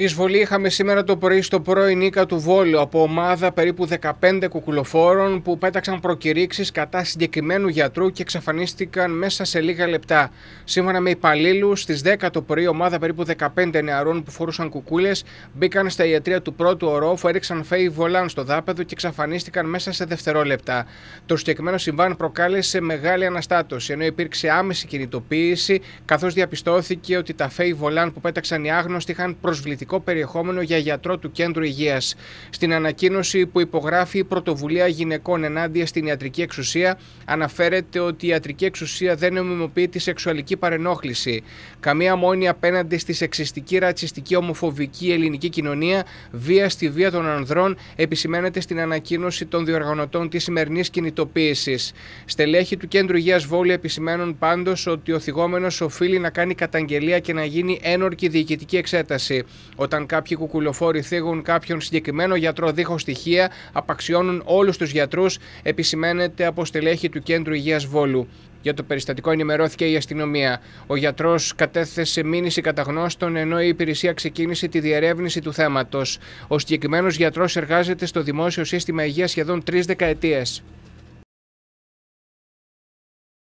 Εισβολή είχαμε σήμερα το πρωί στο πρώι Νίκα του Βόλου από ομάδα περίπου 15 κουκουλοφόρων που πέταξαν προκηρύξεις κατά συγκεκριμένου γιατρού και εξαφανίστηκαν μέσα σε λίγα λεπτά. Σύμφωνα με υπαλλήλους, στις 10 το πρωί ομάδα περίπου 15 νεαρών που φορούσαν κουκούλες μπήκαν στα ιατρία του πρώτου ορόφου, έριξαν φέι βολάν στο δάπεδο και εξαφανίστηκαν μέσα σε δευτερόλεπτα. Το συγκεκριμένο συμβάν προκάλεσε μεγάλη αναστάτωση, ενώ υπήρξε άμεση κινητοποίηση, καθώς διαπιστώθηκε ότι τα φέι βολάν που πέταξαν οι άγνωστοι είχαν προσβλητικά εκπαιδευτικό περιεχόμενο για γιατρό του Κέντρου Υγείας. Στην ανακοίνωση που υπογράφει η Πρωτοβουλία Γυναικών Ενάντια στην Ιατρική Εξουσία, αναφέρεται ότι η ιατρική εξουσία δεν νομιμοποιεί τη σεξουαλική παρενόχληση. Καμία μόνη απέναντι στη σεξιστική, ρατσιστική, ομοφοβική ελληνική κοινωνία, βία στη βία των ανδρών, επισημαίνεται στην ανακοίνωση των διοργανωτών της σημερινής κινητοποίησης. Στελέχη του Κέντρου Υγείας Βόλια επισημαίνουν πάντως ότι ο θυγόμενος οφείλει να κάνει καταγγελία και να γίνει ένορκη διοικητική εξέταση. Όταν κάποιοι κουκουλοφόροι θίγουν κάποιον συγκεκριμένο γιατρό δίχως στοιχεία, απαξιώνουν όλους τους γιατρούς, επισημαίνεται από στελέχη του Κέντρου Υγείας Βόλου. Για το περιστατικό ενημερώθηκε η αστυνομία. Ο γιατρός κατέθεσε μήνυση καταγνώστων, ενώ η υπηρεσία ξεκίνησε τη διερεύνηση του θέματος. Ο συγκεκριμένος γιατρός εργάζεται στο δημόσιο σύστημα υγείας σχεδόν τρεις δεκαετίες.